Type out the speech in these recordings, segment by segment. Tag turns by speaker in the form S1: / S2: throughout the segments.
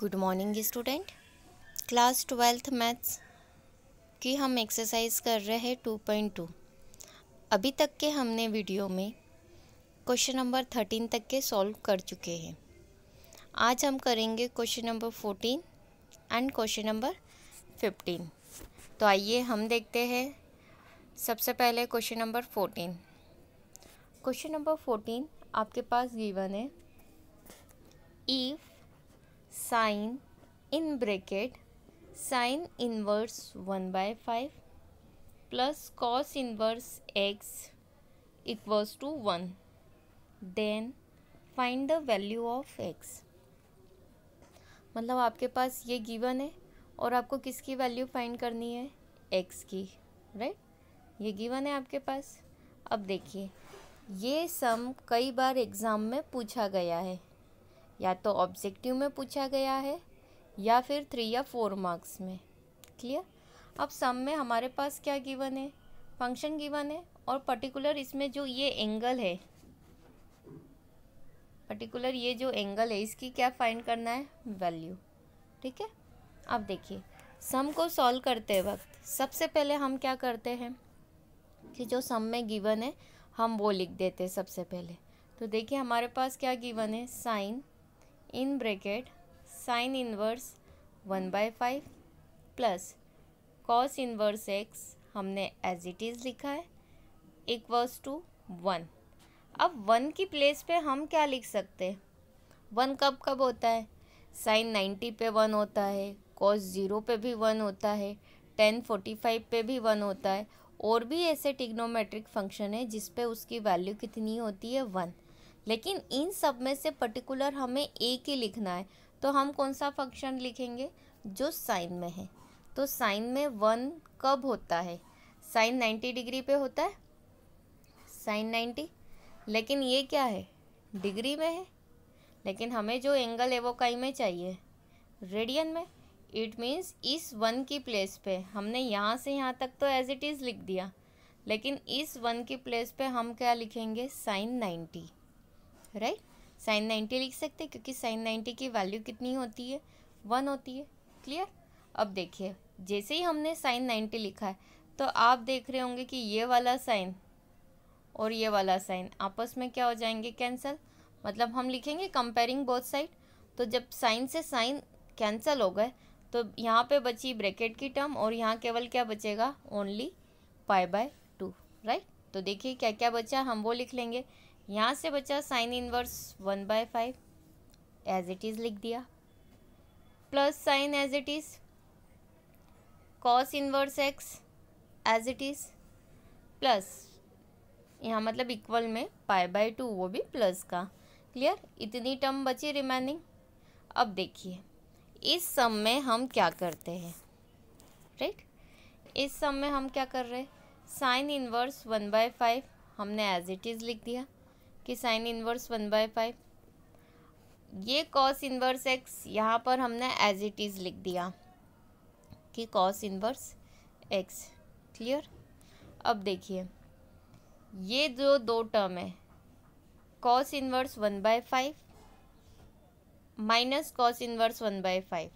S1: good morning student class twelfth maths की हम exercise कर रहे हैं टू पॉइंट टू अभी तक के हमने वीडियो में क्वेश्चन नंबर थर्टीन तक के सॉल्व कर चुके हैं आज हम करेंगे question number fourteen and question number fifteen तो आइए हम देखते हैं सबसे पहले question number fourteen question number fourteen आपके पास गीवन है if sine in bracket sine inverse one by five plus cos inverse x equals to one then find the value of x मतलब आपके पास ये गिवन है और आपको किसकी वैल्यू फाइंड करनी है एक्स की राइट ये गिवन है आपके पास अब देखिए ये सम कई बार एग्ज़ाम में पूछा गया है या तो ऑब्जेक्टिव में पूछा गया है या फिर थ्री या फोर मार्क्स में क्लियर अब सम में हमारे पास क्या गिवन है फंक्शन गिवन है और पर्टिकुलर इसमें जो ये एंगल है पर्टिकुलर ये जो एंगल है इसकी क्या फाइंड करना है वैल्यू ठीक है अब देखिए सम को सॉल्व करते वक्त सबसे पहले हम क्या करते हैं कि जो सम में गिवन है हम वो लिख देते हैं सबसे पहले तो देखिए हमारे पास क्या गिवन है sine in bracket sin inverse one by five plus cos inverse x हमने एज इट इज़ लिखा है इक्वल्स टू वन अब वन की प्लेस पे हम क्या लिख सकते हैं वन कब कब होता है साइन नाइन्टी पे वन होता है कॉस ज़ीरो पे भी वन होता है टेन फोर्टी फाइव पे भी वन होता है और भी ऐसे टिग्नोमेट्रिक फंक्शन है जिस पे उसकी वैल्यू कितनी होती है वन लेकिन इन सब में से पर्टिकुलर हमें एक ही लिखना है तो हम कौन सा फंक्शन लिखेंगे जो साइन में है तो साइन में वन कब होता है साइन नाइन्टी डिग्री पे होता है साइन नाइन्टी लेकिन ये क्या है डिग्री में है लेकिन हमें जो एंगल है वो कहीं में चाहिए रेडियन में इट मीन्स इस वन की प्लेस पे हमने यहाँ से यहाँ तक तो एज इट इज़ लिख दिया लेकिन इस वन की प्लेस पे हम क्या लिखेंगे sine ninety right sine ninety लिख सकते हैं क्योंकि साइन नाइन्टी की वैल्यू कितनी होती है वन होती है क्लियर अब देखिए जैसे ही हमने साइन नाइन्टी लिखा है तो आप देख रहे होंगे कि ये वाला साइन और ये वाला साइन आपस में क्या हो जाएंगे कैंसिल मतलब हम लिखेंगे कंपेयरिंग बोथ साइड तो जब साइन से साइन कैंसिल हो गए तो यहाँ पे बची ब्रैकेट की टर्म और यहाँ केवल क्या बचेगा only pi by two right तो देखिए क्या क्या बचा हम वो लिख लेंगे यहाँ से बचा sine inverse one by five as it is लिख दिया plus sine as it is cos inverse x as it is plus यहाँ मतलब इक्वल में पाई बाय टू वो भी प्लस का क्लियर इतनी टर्म बची रिमेनिंग अब देखिए इस सम में हम क्या करते हैं राइट इस सम में हम क्या कर रहे हैं sine inverse one by five हमने एज इट इज़ लिख दिया कि sine inverse one by five ये कॉस इन्वर्स एक्स यहाँ पर हमने एज इट इज़ लिख दिया कि कॉस इन्वर्स एक्स क्लियर अब देखिए ये जो दो टर्म है cos inverse one by five minus cos inverse one by five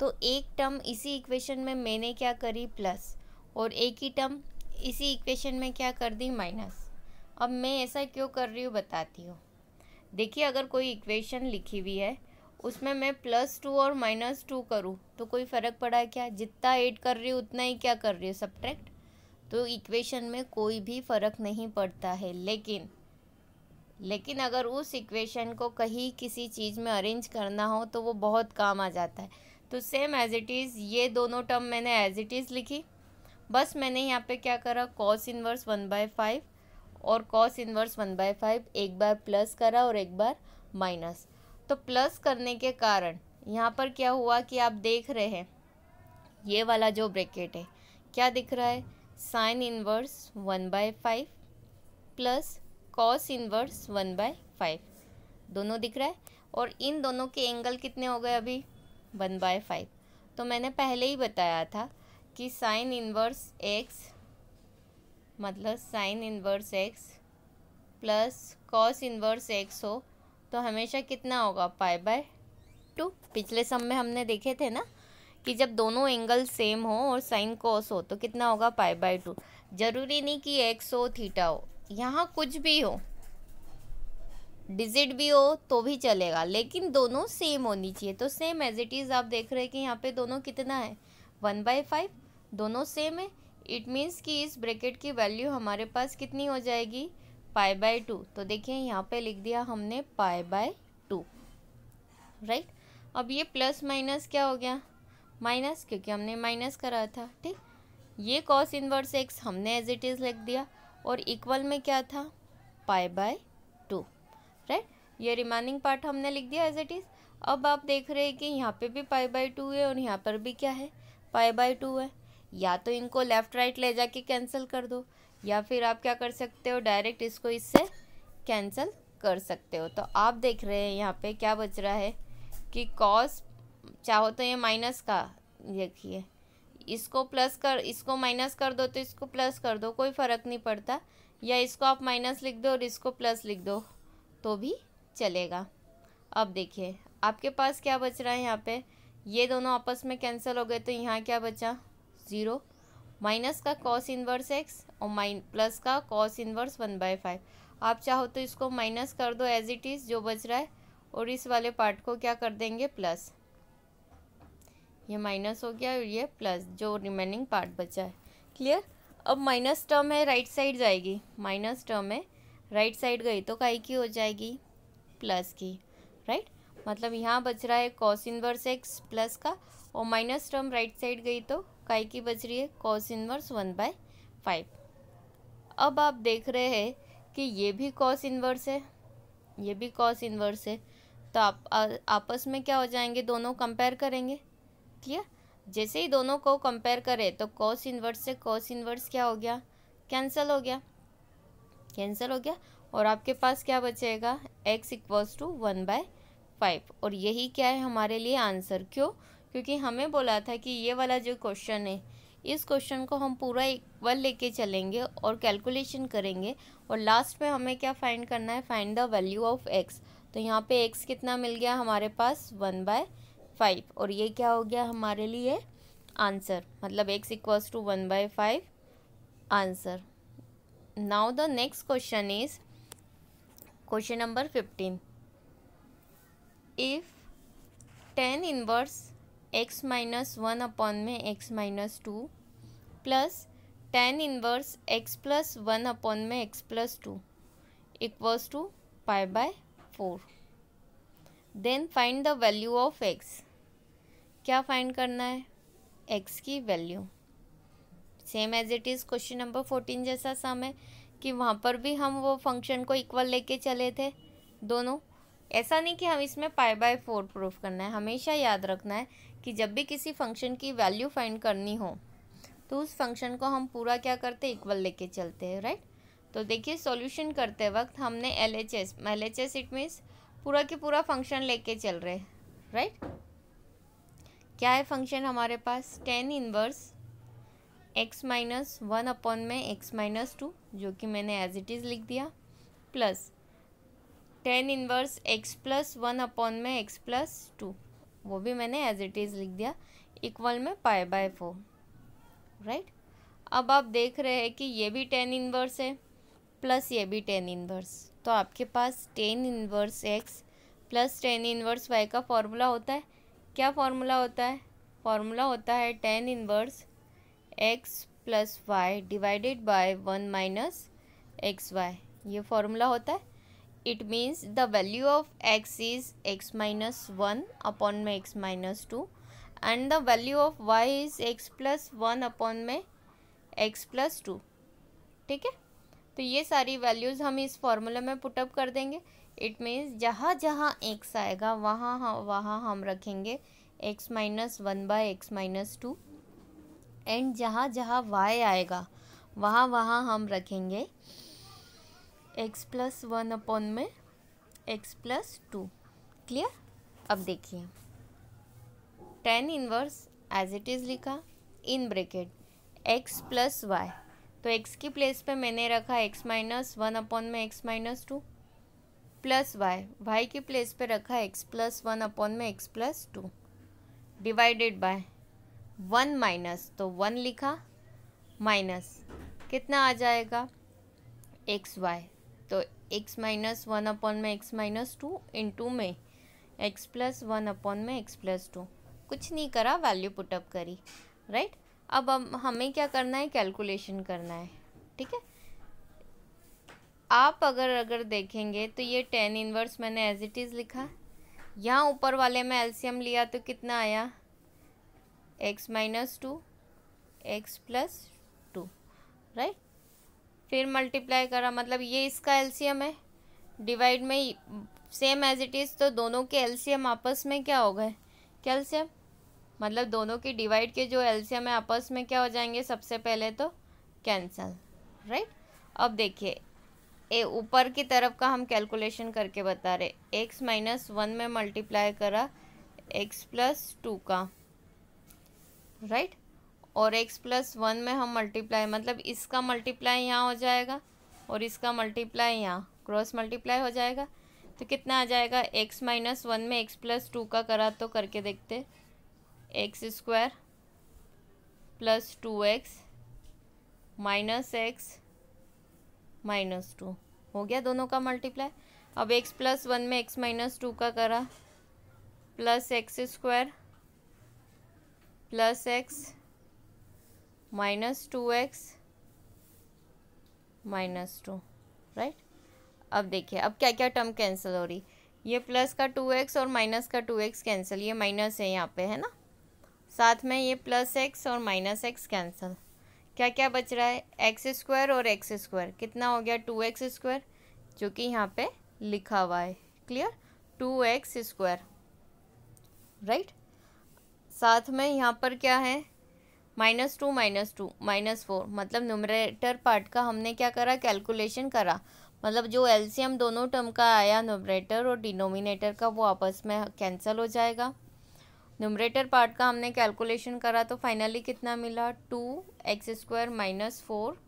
S1: तो एक टर्म इसी इक्वेशन में मैंने क्या करी प्लस और एक ही टर्म इसी इक्वेशन में क्या कर दी माइनस अब मैं ऐसा क्यों कर रही हूँ बताती हूँ देखिए अगर कोई इक्वेशन लिखी हुई है उसमें मैं प्लस टू और माइनस टू करूँ तो कोई फ़र्क पड़ा क्या जितना ऐड कर रही हूँ उतना ही क्या कर रही हूँ सब्ट्रैक्ट तो इक्वेशन में कोई भी फ़र्क नहीं पड़ता है लेकिन लेकिन अगर उस इक्वेशन को कहीं किसी चीज़ में अरेंज करना हो तो वो बहुत काम आ जाता है तो सेम एज इट इज़ ये दोनों टर्म मैंने एज इट इज़ लिखी बस मैंने यहाँ पे क्या करा cos inverse one by five और cos inverse one by five एक बार प्लस करा और एक बार माइनस तो प्लस करने के कारण यहाँ पर क्या हुआ कि आप देख रहे हैं ये वाला जो ब्रैकेट है क्या दिख रहा है sine inverse one by five plus cos inverse one by five दोनों दिख रहा है और इन दोनों के एंगल कितने हो गए अभी वन बाय फाइव तो मैंने पहले ही बताया था कि साइन इन्वर्स एक्स मतलब sine inverse x plus cos inverse x हो तो हमेशा कितना होगा पाई बाय टू पिछले सम में हमने देखे थे ना कि जब दोनों एंगल सेम हो और साइन कॉस हो तो कितना होगा पाई बाय टू ज़रूरी नहीं कि एक्स हो थीटा हो यहाँ कुछ भी हो डिजिट भी हो तो भी चलेगा लेकिन दोनों सेम होनी चाहिए तो सेम एज इट इज़ आप देख रहे हैं कि यहाँ पे दोनों कितना है वन बाई फाइव दोनों सेम है इट मीन्स कि इस ब्रैकेट की वैल्यू हमारे पास कितनी हो जाएगी पाई बाय टू तो देखिए यहाँ पे लिख दिया हमने पाई बाय टू राइट अब ये प्लस माइनस क्या हो गया माइनस क्योंकि हमने माइनस करा था ठीक ये कॉस इनवर्स एक्स हमने एज इट इज़ लिख दिया और इक्वल में क्या था पाई बाय टू राइट ये रिमाइनिंग पार्ट हमने लिख दिया एज इट इज़ अब आप देख रहे हैं कि यहाँ पे भी पाई बाय टू है और यहाँ पर भी क्या है पाई बाय टू है या तो इनको लेफ़्ट राइट ले जाके कैंसिल कर दो या फिर आप क्या कर सकते हो डायरेक्ट इसको इससे कैंसिल कर सकते हो तो आप देख रहे हैं यहाँ पे क्या बच रहा है कि कॉस चाहो तो ये माइनस का देखिए इसको प्लस कर इसको माइनस कर दो तो इसको प्लस कर दो कोई फ़र्क नहीं पड़ता या इसको आप माइनस लिख दो और इसको प्लस लिख दो तो भी चलेगा अब देखिए आपके पास क्या बच रहा है यहाँ पे ये दोनों आपस में कैंसिल हो गए तो यहाँ क्या बचा ज़ीरो माइनस का कॉस इनवर्स एक्स और माइन प्लस का cos inverse one by five आप चाहो तो इसको माइनस कर दो एज इट इज़ जो बच रहा है और इस वाले पार्ट को क्या कर देंगे प्लस ये माइनस हो गया और ये प्लस जो रिमेनिंग पार्ट बचा है क्लियर अब माइनस टर्म है राइट साइड जाएगी माइनस टर्म है राइट साइड गई तो काई की हो जाएगी प्लस की राइट मतलब यहाँ बच रहा है कॉस इनवर्स एक्स प्लस का और माइनस टर्म राइट साइड गई तो काय की बच रही है cos inverse one by five अब आप देख रहे हैं कि ये भी कॉस इनवर्स है ये भी कॉस इनवर्स है तो आप आ, आपस में क्या हो जाएंगे दोनों कंपेयर करेंगे क्लियर जैसे ही दोनों को कंपेयर करें तो कॉस इनवर्स से कॉस इनवर्स क्या हो गया कैंसिल हो गया कैंसिल हो गया और आपके पास क्या बचेगा x equals to one by five और यही क्या है हमारे लिए आंसर क्यों क्योंकि हमें बोला था कि ये वाला जो क्वेश्चन है इस क्वेश्चन को हम पूरा एक इक्वल लेके चलेंगे और कैलकुलेशन करेंगे और लास्ट में हमें क्या फाइंड करना है find the value of x तो यहाँ पे एक्स कितना मिल गया हमारे पास वन बाय फाइव और ये क्या हो गया हमारे लिए आंसर मतलब x equals to one by five answer now the next question is question number fifteen if tan inverse x minus one upon में x minus two plus tan inverse x plus one upon में x plus two equals to pi by four then find the value of x क्या find करना है x की वैल्यू same as it is question number fourteen जैसा सम है कि वहाँ पर भी हम वो फंक्शन को इक्वल लेके चले थे दोनों ऐसा नहीं कि हम इसमें पाई बाय फोर प्रूफ करना है हमेशा याद रखना है कि जब भी किसी फंक्शन की वैल्यू फाइंड करनी हो तो उस फंक्शन को हम पूरा क्या करते इक्वल लेके चलते हैं राइट तो देखिए सॉल्यूशन करते वक्त हमने L H S L H S it means पूरा के पूरा फंक्शन लेके चल रहे राइट क्या है फंक्शन हमारे पास tan inverse x minus one upon में एक्स माइनस टू जो कि मैंने एज इट इज़ लिख दिया plus tan inverse x plus one upon में एक्स प्लस टू वो भी मैंने एज इट इज़ लिख दिया इक्वल में पाए बाय फोर राइट अब आप देख रहे हैं कि ये भी टेन इनवर्स है प्लस ये भी टेन इनवर्स तो आपके पास tan inverse x plus tan inverse y का फॉर्मूला होता है क्या फॉर्मूला होता है फॉर्मूला होता है tan inverse x plus y divided by one minus x y ये फॉर्मूला होता है it means the value of x is x minus 1 upon my x minus 2 and the value of y is x plus 1 upon में x plus 2 ठीक है तो ये सारी values हम इस फॉर्मूला में पुटअप कर देंगे इट मीन्स जहाँ जहाँ x आएगा वहाँ हाँ, वहाँ हम रखेंगे x minus one by x minus two and जहाँ जहाँ y आएगा वहाँ वहाँ हम रखेंगे एक्स प्लस वन अपॉन में एक्स प्लस टू क्लियर अब देखिए tan inverse as it is लिखा in bracket x plus y तो एक्स की प्लेस पे मैंने रखा एक्स माइनस वन अपॉन में x minus two plus y y की प्लेस पे रखा एक्स प्लस वन अपॉन में x plus to divided by one minus तो वन लिखा माइनस कितना आ जाएगा एक्स वाई तो एक्स माइनस वन अपॉन में एक्स माइनस टू टू में एक्स प्लस वन अपॉन में एक्स प्लस टू कुछ नहीं करा वैल्यू पुटअप करी राइट अब अब हमें क्या करना है कैलकुलेशन करना है ठीक है आप अगर अगर देखेंगे तो ये टेन इनवर्स मैंने एज इट इज़ लिखा यहाँ ऊपर वाले में एलसीएम लिया तो कितना आया x minus two x plus two right फिर मल्टीप्लाई करा मतलब ये इसका एलसीएम है डिवाइड में सेम एज इट इज़ तो दोनों के एलसीएम आपस में क्या हो गए कैल्शियम मतलब दोनों के डिवाइड के जो एलसीएम है आपस में क्या हो जाएंगे सबसे पहले तो कैंसल राइट अब देखिए ए ऊपर की तरफ का हम कैलकुलेशन करके बता रहे एक्स माइनस वन में मल्टीप्लाई करा एक्स प्लस टू का राइट और x प्लस वन में हम मल्टीप्लाई मतलब इसका मल्टीप्लाई यहाँ हो जाएगा और इसका मल्टीप्लाई यहाँ क्रॉस मल्टीप्लाई हो जाएगा तो कितना आ जाएगा x माइनस वन में x प्लस टू का करा तो करके देखते x square plus two x minus x minus two हो गया दोनों का मल्टीप्लाई अब x प्लस वन में x माइनस टू का करा plus x square plus x minus two x minus two right अब देखिए अब क्या क्या टर्म कैंसिल हो रही ये प्लस का टू एक्स और माइनस का टू एक्स कैंसिल ये माइनस है यहाँ पे है ना साथ में ये प्लस एक्स और माइनस एक्स कैंसिल क्या क्या बच रहा है एक्स स्क्वायर और एक्स स्क्वायर कितना हो गया टू एक्स स्क्वायर जो कि यहाँ पे लिखा हुआ है clear two x square right साथ में यहाँ पर क्या है minus two minus two minus four मतलब नुमरेटर पार्ट का हमने क्या करा कैलकुलेशन करा मतलब जो एलसीएम दोनों टर्म का आया नुमरेटर और डिनोमिनेटर का वो आपस में कैंसिल हो जाएगा नुमरेटर पार्ट का हमने कैलकुलेशन करा तो फाइनली कितना मिला two x square minus four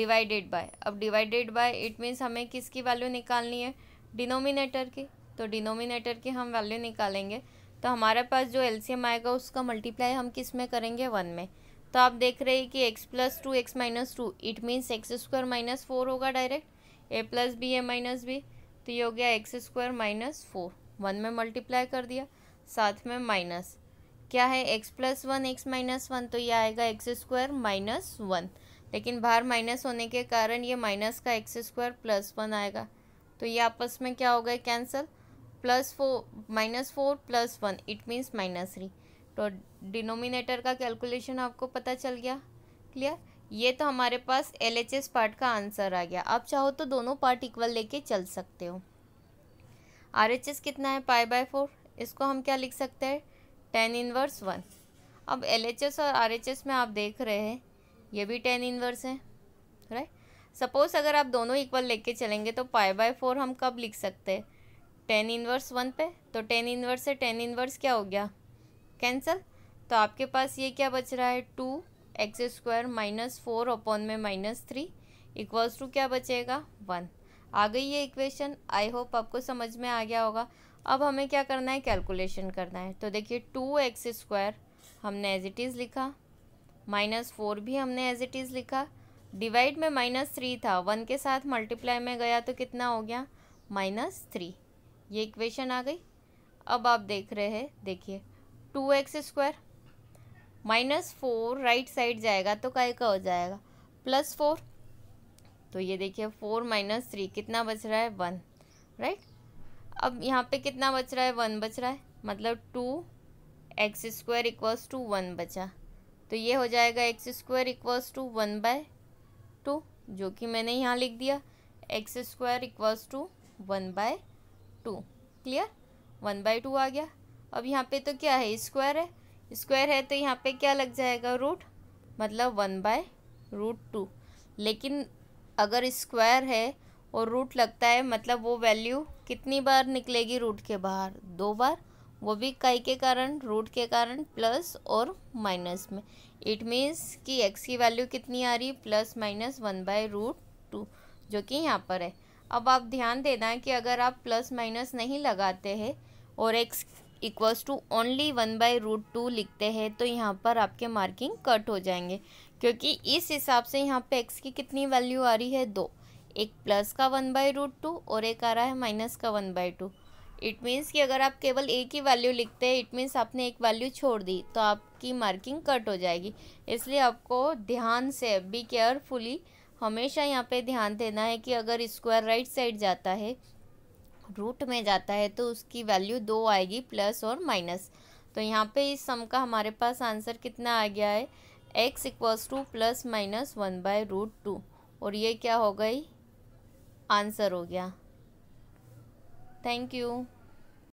S1: divided by अब डिवाइडेड बाय इट मीन्स हमें किसकी वैल्यू निकालनी है डिनोमिनेटर की तो डिनोमिनेटर की हम वैल्यू निकालेंगे तो हमारे पास जो एलसीएम आएगा उसका मल्टीप्लाई हम किस में करेंगे वन में तो आप देख रहे हैं कि x plus two x minus two it means x square minus four होगा direct a plus b a minus b तो ये हो गया x square minus four one में मल्टीप्लाई कर दिया साथ में माइनस क्या है x plus one x minus one तो ये आएगा एक्स स्क्वायर माइनस वन लेकिन बाहर माइनस होने के कारण ये माइनस का एक्स स्क्वायर प्लस वन आएगा तो ये आपस में क्या हो गया cancel plus four minus four plus one it means minus three तो डिनोमिनेटर का कैलकुलेशन आपको पता चल गया क्लियर ये तो हमारे पास एल एच एस पार्ट का आंसर आ गया आप चाहो तो दोनों पार्ट इक्वल लेके चल सकते हो आर एच एस कितना है पाई बाय फोर इसको हम क्या लिख सकते हैं टेन इनवर्स वन अब एल एच एस और आर एच एस में आप देख रहे हैं ये भी टेन इनवर्स है राइट सपोज़ अगर आप दोनों इक्वल लेके चलेंगे तो पाई बाय फोर हम कब लिख सकते हैं टेन इनवर्स वन पे तो टेन इनवर्स से टेन इनवर्स क्या हो गया कैंसल तो आपके पास ये क्या बच रहा है two x square minus four upon में माइनस थ्री इक्वल्स टू क्या बचेगा वन आ गई ये इक्वेशन आई होप आपको समझ में आ गया होगा अब हमें क्या करना है कैलकुलेशन करना है तो देखिए टू एक्स स्क्वायर हमने एज इट इज़ लिखा माइनस फोर भी हमने एज इट इज़ लिखा डिवाइड में माइनस थ्री था वन के साथ मल्टीप्लाई में गया तो कितना हो गया माइनस थ्री ये इक्वेशन आ गई अब आप देख रहे हैं देखिए two x square minus four right side जाएगा तो काय का हो जाएगा प्लस फोर तो ये देखिए फोर माइनस थ्री कितना बच रहा है वन राइट अब यहाँ पे कितना बच रहा है वन बच रहा है मतलब two x square equals to one बचा तो ये हो जाएगा x square equals to one by two जो कि मैंने यहाँ लिख दिया x square equals to one by two clear one by two आ गया अब यहाँ पे तो क्या है स्क्वायर है स्क्वायर है तो यहाँ पे क्या लग जाएगा रूट मतलब वन बाय रूट टू लेकिन अगर स्क्वायर है और रूट लगता है मतलब वो वैल्यू कितनी बार निकलेगी रूट के बाहर दो बार वो भी कई के कारण रूट के कारण प्लस और माइनस में इट मीन्स कि एक्स की वैल्यू कितनी आ रही plus minus one by root two जो कि यहाँ पर है अब आप ध्यान देना कि अगर आप प्लस माइनस नहीं लगाते हैं और x equals to only one by root two लिखते हैं तो यहाँ पर आपके मार्किंग कट हो जाएंगे क्योंकि इस हिसाब से यहाँ पे एक्स की कितनी वैल्यू आ रही है दो एक प्लस का वन बाई रूट टू और एक आ रहा है माइनस का one by two it means कि अगर आप केवल एक ही वैल्यू लिखते हैं इट मीन्स आपने एक वैल्यू छोड़ दी तो आपकी मार्किंग कट हो जाएगी इसलिए आपको ध्यान से बी केयरफुली हमेशा यहाँ पे ध्यान देना है कि अगर स्क्वायर राइट साइड जाता है रूट में जाता है तो उसकी वैल्यू दो आएगी प्लस और माइनस तो यहाँ पे इस सम का हमारे पास आंसर कितना आ गया है x equals to plus minus one by root two और ये क्या हो गई आंसर हो गया थैंक यू